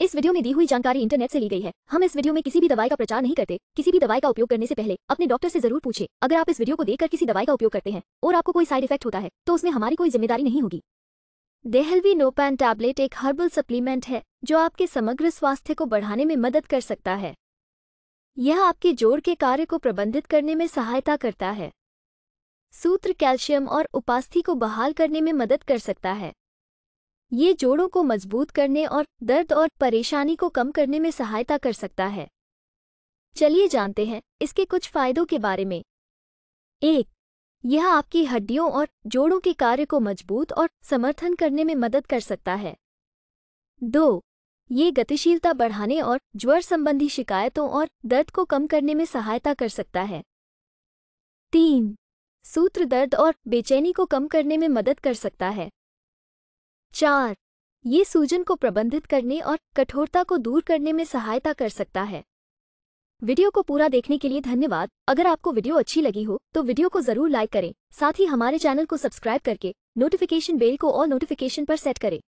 इस वीडियो में दी हुई जानकारी इंटरनेट से ली गई है हम इस वीडियो में किसी भी दवाई का प्रचार नहीं करते किसी भी दवाई का उपयोग करने से पहले अपने डॉक्टर से जरूर पूछे अगर आप इस वीडियो को देखकर किसी दवाई का उपयोग करते हैं और आपको कोई साइड इफेक्ट होता है तो उसमें हमारी कोई जिम्मेदारी नहीं होगी देहलवी नोपैन टैबलेट एक हर्बल सप्लीमेंट है जो आपके समग्र स्वास्थ्य को बढ़ाने में मदद कर सकता है यह आपके जोड़ के कार्य को प्रबंधित करने में सहायता करता है सूत्र कैल्शियम और उपास्थि को बहाल करने में मदद कर सकता है ये जोड़ों को मजबूत करने और दर्द और परेशानी को कम करने में सहायता कर सकता है चलिए जानते हैं इसके कुछ फायदों के बारे में एक यह आपकी हड्डियों और जोड़ों के कार्य को मजबूत और समर्थन करने में मदद कर सकता है दो ये गतिशीलता बढ़ाने और ज्वर संबंधी शिकायतों और दर्द को कम करने में सहायता कर सकता है तीन सूत्र दर्द और बेचैनी को कम करने में मदद कर सकता है चार ये सूजन को प्रबंधित करने और कठोरता को दूर करने में सहायता कर सकता है वीडियो को पूरा देखने के लिए धन्यवाद अगर आपको वीडियो अच्छी लगी हो तो वीडियो को जरूर लाइक करें साथ ही हमारे चैनल को सब्सक्राइब करके नोटिफिकेशन बेल को और नोटिफिकेशन पर सेट करें